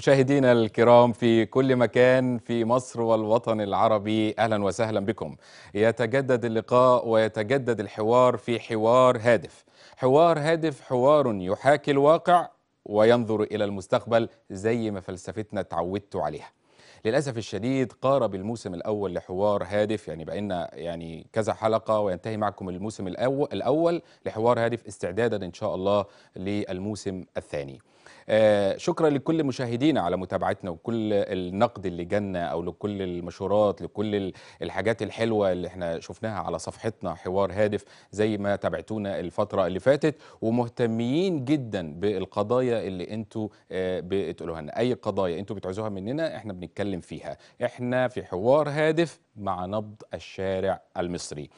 مشاهدينا الكرام في كل مكان في مصر والوطن العربي اهلا وسهلا بكم. يتجدد اللقاء ويتجدد الحوار في حوار هادف. حوار هادف حوار يحاكي الواقع وينظر الى المستقبل زي ما فلسفتنا اتعودتوا عليها. للأسف الشديد قارب الموسم الأول لحوار هادف يعني بقينا يعني كذا حلقة وينتهي معكم الموسم الأول, لحوار هادف استعدادا إن شاء الله للموسم الثاني آه شكرا لكل مشاهدينا على متابعتنا وكل النقد اللي جانا او لكل المشورات لكل الحاجات الحلوه اللي احنا شفناها على صفحتنا حوار هادف زي ما تابعتونا الفتره اللي فاتت ومهتمين جدا بالقضايا اللي انتوا آه بتقولوها لنا اي قضايا انتوا بتعوزوها مننا احنا بنتكلم نتكلم فيها احنا في حوار هادف مع نبض الشارع المصري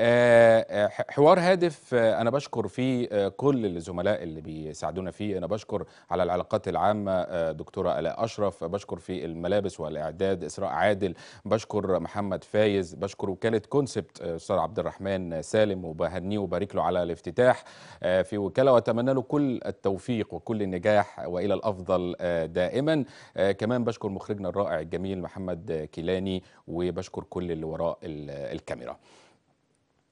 آه، آه، حوار هادف آه، انا بشكر فيه كل الزملاء اللي بيساعدونا فيه انا بشكر على العلاقات العامه دكتوره الاء اشرف بشكر في الملابس والاعداد اسراء عادل بشكر محمد فايز بشكر وكاله كونسبت استاذ عبد الرحمن سالم وبهنيه وبارك له على الافتتاح في وكاله واتمنى له كل التوفيق وكل النجاح والى الافضل دائما كمان بشكر مخرجنا الرائع الجميل محمد كيلاني وبشكر كل اللي وراء الكاميرا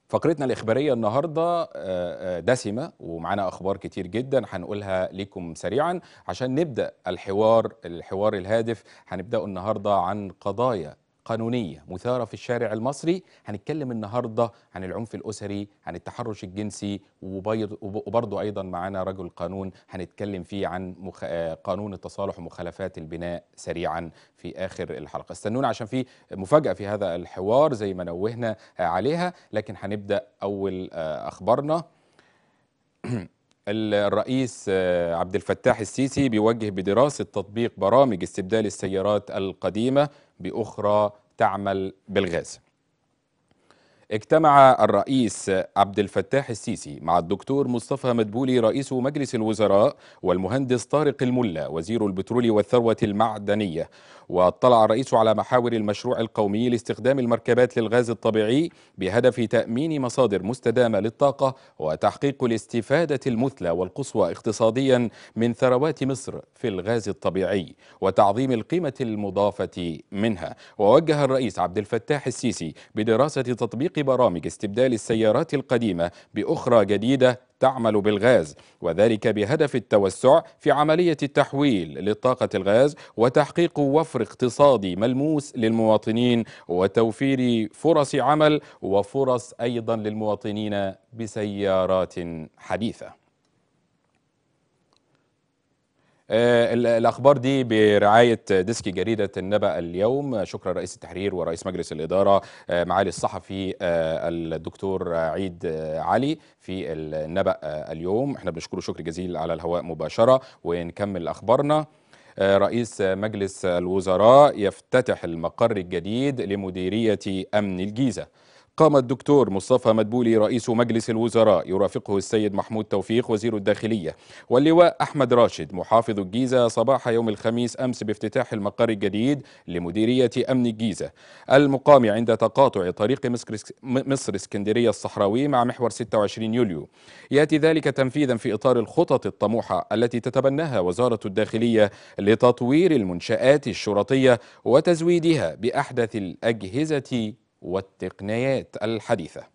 فقرتنا الإخبارية النهاردة آه، آه، دسمة ومعانا أخبار كتير جدا هنقولها لكم سريعا عشان نبدأ الحوار الحوار الهادف هنبدأه النهاردة عن قضايا قانونية مثارة في الشارع المصري هنتكلم النهاردة عن العنف الأسري عن التحرش الجنسي وبرضو أيضا معنا رجل قانون هنتكلم فيه عن مخ... آه، قانون التصالح ومخالفات البناء سريعا في آخر الحلقة استنونا عشان في مفاجأة في هذا الحوار زي ما نوهنا آه، عليها لكن هنبدأ أول آه، أخبارنا الرئيس عبد الفتاح السيسي بيوجه بدراسة تطبيق برامج استبدال السيارات القديمة بأخرى تعمل بالغاز اجتمع الرئيس عبد الفتاح السيسي مع الدكتور مصطفى مدبولي رئيس مجلس الوزراء والمهندس طارق الملا وزير البترول والثروة المعدنية واطلع الرئيس على محاور المشروع القومي لاستخدام المركبات للغاز الطبيعي بهدف تأمين مصادر مستدامة للطاقة وتحقيق الاستفادة المثلى والقصوى اقتصاديا من ثروات مصر في الغاز الطبيعي وتعظيم القيمة المضافة منها ووجه الرئيس عبد الفتاح السيسي بدراسة تطبيق برامج استبدال السيارات القديمة بأخرى جديدة تعمل بالغاز وذلك بهدف التوسع في عملية التحويل للطاقة الغاز وتحقيق وفر اقتصادي ملموس للمواطنين وتوفير فرص عمل وفرص أيضا للمواطنين بسيارات حديثة آه، الأخبار دي برعاية ديسك جريدة النبأ اليوم شكرا رئيس التحرير ورئيس مجلس الإدارة آه، معالي الصحفي آه، الدكتور عيد علي في النبأ اليوم احنا بنشكره شكر جزيل على الهواء مباشرة ونكمل أخبارنا رئيس مجلس الوزراء يفتتح المقر الجديد لمديرية أمن الجيزة قام الدكتور مصطفى مدبولي رئيس مجلس الوزراء يرافقه السيد محمود توفيق وزير الداخلية واللواء أحمد راشد محافظ الجيزة صباح يوم الخميس أمس بافتتاح المقر الجديد لمديرية أمن الجيزة المقام عند تقاطع طريق مصر اسكندرية الصحراوي مع محور 26 يوليو يأتي ذلك تنفيذا في إطار الخطط الطموحة التي تتبناها وزارة الداخلية لتطوير المنشآت الشرطية وتزويدها بأحدث الأجهزة والتقنيات الحديثه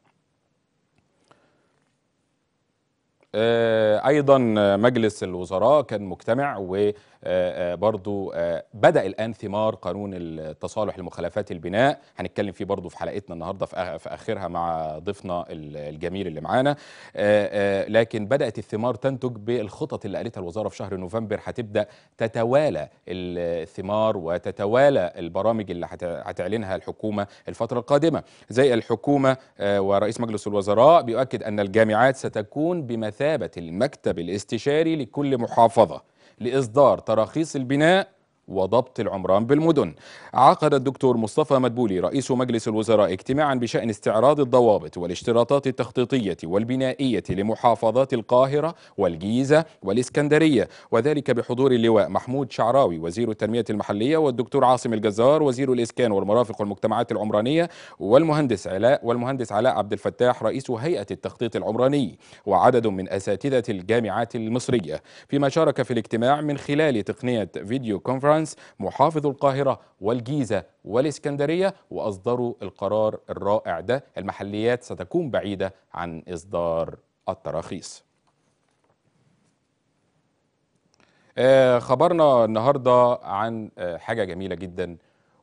آه، ايضا مجلس الوزراء كان مجتمع وبرضو آه، آه، بدا الان ثمار قانون التصالح لمخالفات البناء هنتكلم فيه برضو في حلقتنا النهارده في اخرها مع ضيفنا الجميل اللي معانا لكن بدات الثمار تنتج بالخطط اللي قالتها الوزاره في شهر نوفمبر هتبدا تتوالى الثمار وتتوالى البرامج اللي هتعلنها الحكومه الفتره القادمه زي الحكومه ورئيس مجلس الوزراء بيؤكد ان الجامعات ستكون بمثابه بمثابة المكتب الاستشاري لكل محافظة لإصدار تراخيص البناء وضبط العمران بالمدن عقد الدكتور مصطفى مدبولي رئيس مجلس الوزراء اجتماعا بشأن استعراض الضوابط والاشتراطات التخطيطية والبنائية لمحافظات القاهرة والجيزة والإسكندرية وذلك بحضور اللواء محمود شعراوي وزير التنمية المحلية والدكتور عاصم الجزار وزير الإسكان والمرافق والمجتمعات العمرانية والمهندس علاء والمهندس علاء عبد الفتاح رئيس هيئة التخطيط العمراني وعدد من أساتذة الجامعات المصرية فيما شارك في الاجتماع من خلال تقنية فيديو كونفرنس فرانس محافظ القاهرة والجيزة والإسكندرية وأصدروا القرار الرائع ده المحليات ستكون بعيدة عن إصدار التراخيص آه، خبرنا النهاردة عن آه، حاجة جميلة جدا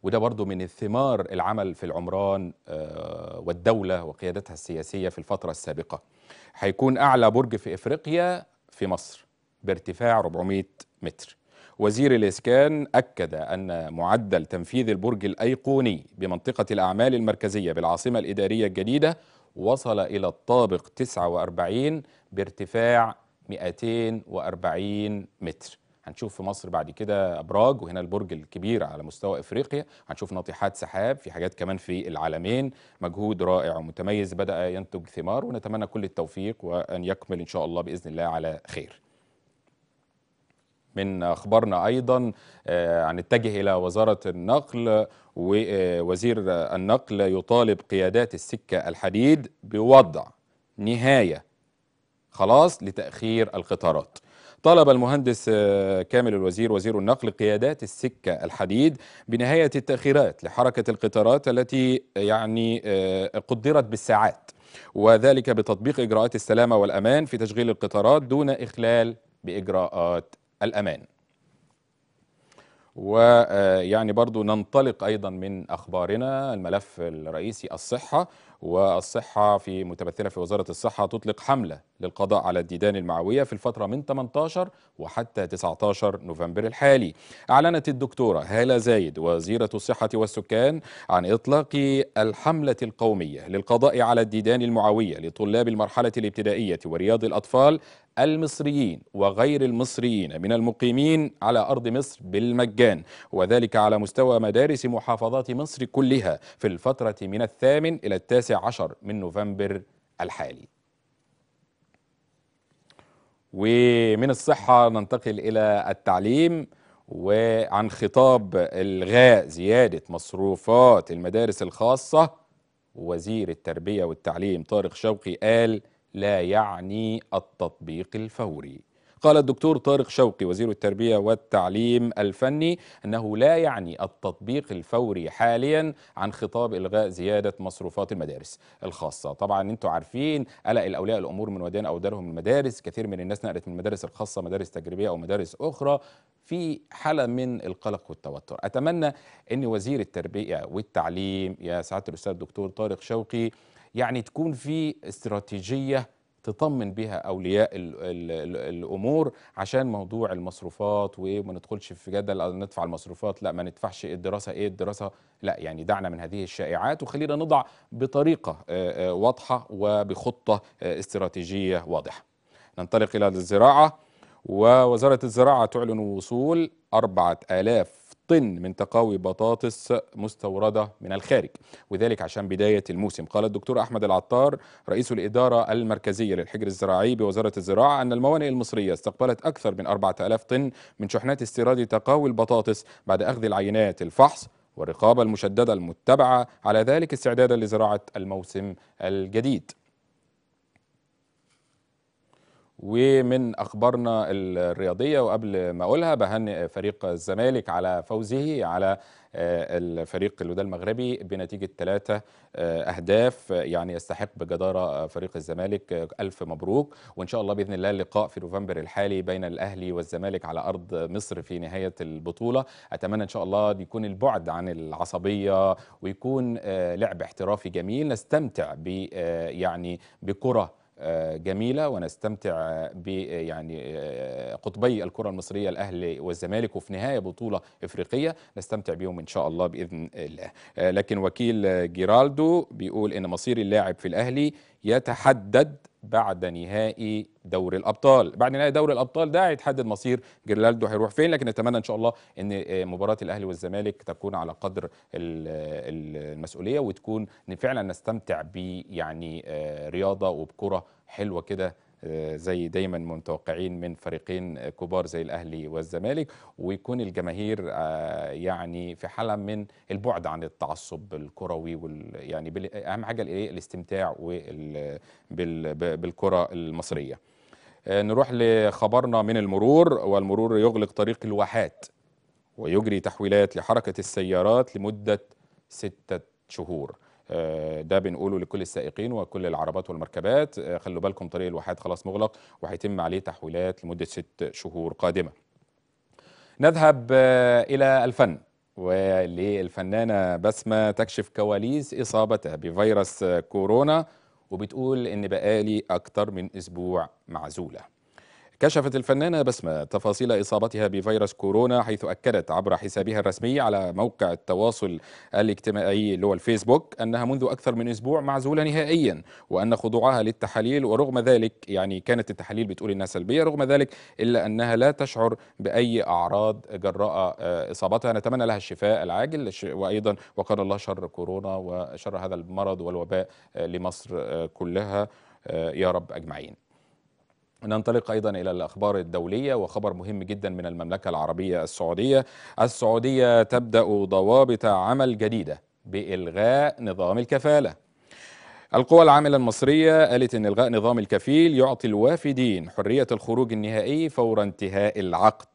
وده برضو من الثمار العمل في العمران آه، والدولة وقيادتها السياسية في الفترة السابقة هيكون أعلى برج في إفريقيا في مصر بارتفاع 400 متر وزير الإسكان أكد أن معدل تنفيذ البرج الأيقوني بمنطقة الأعمال المركزية بالعاصمة الإدارية الجديدة وصل إلى الطابق 49 بارتفاع 240 متر هنشوف في مصر بعد كده ابراج وهنا البرج الكبير على مستوى افريقيا هنشوف ناطحات سحاب في حاجات كمان في العالمين مجهود رائع ومتميز بدا ينتج ثمار ونتمنى كل التوفيق وان يكمل ان شاء الله باذن الله على خير من أخبارنا أيضا هنتجه آه، إلى وزارة النقل ووزير آه، النقل يطالب قيادات السكة الحديد بوضع نهاية خلاص لتأخير القطارات طلب المهندس آه، كامل الوزير وزير النقل قيادات السكة الحديد بنهاية التأخيرات لحركة القطارات التي يعني قدرت بالساعات وذلك بتطبيق إجراءات السلامة والأمان في تشغيل القطارات دون إخلال بإجراءات الأمان ويعني آه، برضو ننطلق أيضا من أخبارنا الملف الرئيسي الصحة والصحة في متمثلة في وزارة الصحة تطلق حملة للقضاء على الديدان المعوية في الفترة من 18 وحتى 19 نوفمبر الحالي أعلنت الدكتورة هالة زايد وزيرة الصحة والسكان عن إطلاق الحملة القومية للقضاء على الديدان المعوية لطلاب المرحلة الابتدائية ورياض الأطفال المصريين وغير المصريين من المقيمين على أرض مصر بالمجان وذلك على مستوى مدارس محافظات مصر كلها في الفترة من الثامن إلى التاسع عشر من نوفمبر الحالي ومن الصحة ننتقل إلى التعليم وعن خطاب إلغاء زيادة مصروفات المدارس الخاصة وزير التربية والتعليم طارق شوقي قال لا يعني التطبيق الفوري قال الدكتور طارق شوقي وزير التربية والتعليم الفني أنه لا يعني التطبيق الفوري حاليا عن خطاب إلغاء زيادة مصروفات المدارس الخاصة طبعا أنتم عارفين قلق الأولياء الأمور من أو دارهم المدارس كثير من الناس نقلت من المدارس الخاصة مدارس تجريبية أو مدارس أخرى في حالة من القلق والتوتر أتمنى أن وزير التربية والتعليم يا سعادة الأستاذ الدكتور طارق شوقي يعني تكون في استراتيجيه تطمن بها اولياء الـ الـ الـ الامور عشان موضوع المصروفات وما ندخلش في جدل ندفع المصروفات لا ما ندفعش الدراسه ايه الدراسه لا يعني دعنا من هذه الشائعات وخلينا نضع بطريقه آه، آه، واضحه وبخطه آه، استراتيجيه واضحه. ننطلق الى الزراعه ووزاره الزراعه تعلن وصول 4000 طن من تقاوي بطاطس مستورده من الخارج وذلك عشان بدايه الموسم قال الدكتور احمد العطار رئيس الاداره المركزيه للحجر الزراعي بوزاره الزراعه ان الموانئ المصريه استقبلت اكثر من 4000 طن من شحنات استيراد تقاوي البطاطس بعد اخذ العينات الفحص والرقابه المشدده المتبعه على ذلك استعدادا لزراعه الموسم الجديد ومن اخبارنا الرياضيه وقبل ما اقولها بهنئ فريق الزمالك على فوزه على آه، الفريق الوداد المغربي بنتيجه ثلاثه آه، اهداف يعني يستحق بجداره آه، فريق الزمالك الف مبروك وان شاء الله باذن الله اللقاء في نوفمبر الحالي بين الاهلي والزمالك على ارض مصر في نهايه البطوله اتمنى ان شاء الله يكون البعد عن العصبيه ويكون لعب احترافي جميل نستمتع ب يعني بكره جميله ونستمتع ب يعني آه، قطبي الكره المصريه الاهلي والزمالك وفي نهايه بطوله افريقيه نستمتع بيهم ان شاء الله باذن الله آه، لكن وكيل جيرالدو بيقول ان مصير اللاعب في الاهلي يتحدد بعد نهائي دوري الابطال بعد نهائي دوري الابطال ده هيتحدد مصير جيرلاندو هيروح فين لكن نتمنى ان شاء الله ان آه، مباراه الاهلي والزمالك تكون على قدر المسؤوليه وتكون فعلا نستمتع ب يعني آه، رياضه وبكره حلوه كده زي دايما متوقعين من فريقين كبار زي الاهلي والزمالك ويكون الجماهير آه، يعني في حاله من البعد عن التعصب الكروي وال يعني اهم حاجه الاستمتاع بالكره المصريه آه، نروح لخبرنا من المرور والمرور يغلق طريق الواحات ويجري تحويلات لحركه السيارات لمده سته شهور آه، ده بنقوله لكل السائقين وكل العربات والمركبات آه، خلوا بالكم طريق الواحات خلاص مغلق وهيتم عليه تحويلات لمدة ست شهور قادمة نذهب آه، إلى الفن وللفنانة بسمة تكشف كواليس إصابتها بفيروس كورونا وبتقول إن بقالي أكتر من أسبوع معزولة كشفت الفنانة بسمة تفاصيل إصابتها بفيروس كورونا حيث أكدت عبر حسابها الرسمي على موقع التواصل الاجتماعي اللي هو الفيسبوك أنها منذ أكثر من أسبوع معزولة نهائيا وأن خضوعها للتحاليل ورغم ذلك يعني كانت التحاليل بتقول إنها سلبية رغم ذلك إلا أنها لا تشعر بأي أعراض جراء آه، إصابتها نتمنى لها الشفاء العاجل وأيضا وقال الله شر كورونا وشر هذا المرض والوباء آه، لمصر آه، كلها يا رب أجمعين ننطلق ايضا الى الاخبار الدوليه وخبر مهم جدا من المملكه العربيه السعوديه السعوديه تبدا ضوابط عمل جديده بالغاء نظام الكفاله القوى العاملة المصرية قالت أن إلغاء نظام الكفيل يعطي الوافدين حرية الخروج النهائي فور انتهاء العقد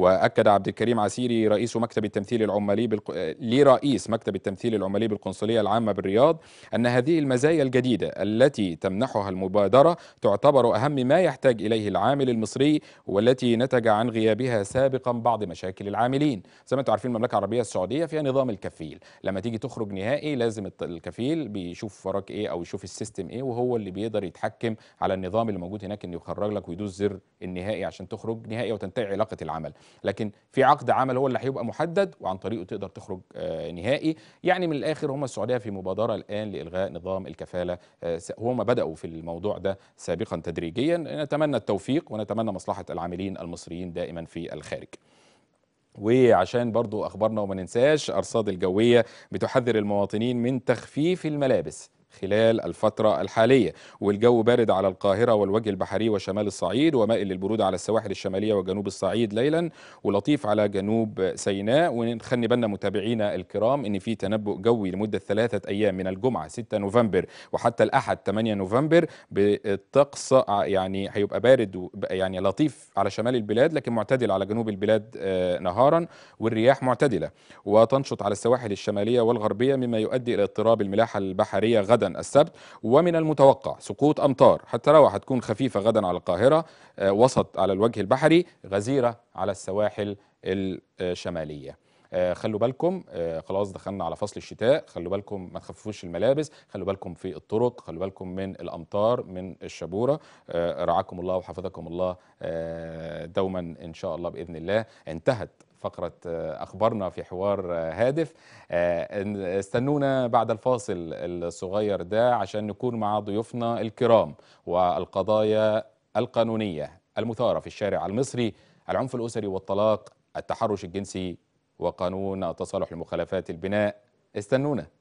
واكد عبد الكريم عسيري رئيس مكتب التمثيل العمالي بالق... لرئيس مكتب التمثيل العمالي بالقنصليه العامه بالرياض ان هذه المزايا الجديده التي تمنحها المبادره تعتبر اهم ما يحتاج اليه العامل المصري والتي نتج عن غيابها سابقا بعض مشاكل العاملين زي ما انتم عارفين المملكه العربيه السعوديه فيها نظام الكفيل لما تيجي تخرج نهائي لازم الكفيل بيشوف وراك ايه او يشوف السيستم ايه وهو اللي بيقدر يتحكم على النظام اللي موجود هناك انه يخرج لك ويدوس زر النهائي عشان تخرج نهائي وتنتهي علاقه العمل لكن في عقد عمل هو اللي هيبقى محدد وعن طريقه تقدر تخرج آه، نهائي يعني من الاخر هم السعوديه في مبادره الان لالغاء نظام الكفاله آه، هم بداوا في الموضوع ده سابقا تدريجيا نتمنى التوفيق ونتمنى مصلحه العاملين المصريين دائما في الخارج وعشان برضو أخبارنا وما ننساش أرصاد الجوية بتحذر المواطنين من تخفيف الملابس خلال الفترة الحالية والجو بارد على القاهرة والوجه البحري وشمال الصعيد ومائل للبرودة على السواحل الشمالية وجنوب الصعيد ليلا ولطيف على جنوب سيناء ونخلي بالنا متابعينا الكرام ان في تنبؤ جوي لمدة ثلاثة ايام من الجمعة 6 نوفمبر وحتى الاحد 8 نوفمبر بالطقس يعني هيبقى بارد يعني لطيف على شمال البلاد لكن معتدل على جنوب البلاد آه، نهارا والرياح معتدلة وتنشط على السواحل الشمالية والغربية مما يؤدي الى اضطراب الملاحة البحرية غدا غدا السبت ومن المتوقع سقوط أمطار حتى لو هتكون خفيفة غدا على القاهرة آه، وسط على الوجه البحري غزيرة على السواحل الشمالية آه، خلوا بالكم آه، خلاص دخلنا على فصل الشتاء خلوا بالكم ما تخففوش الملابس خلوا بالكم في الطرق خلوا بالكم من الامطار من الشبوره رعاكم الله وحفظكم الله دوما ان شاء الله باذن الله انتهت فقرة آه، أخبارنا في حوار آه، هادف آه، استنونا بعد الفاصل الصغير ده عشان نكون مع ضيوفنا الكرام والقضايا القانونية المثارة في الشارع المصري العنف الأسري والطلاق التحرش الجنسي وقانون تصالح المخالفات البناء استنونا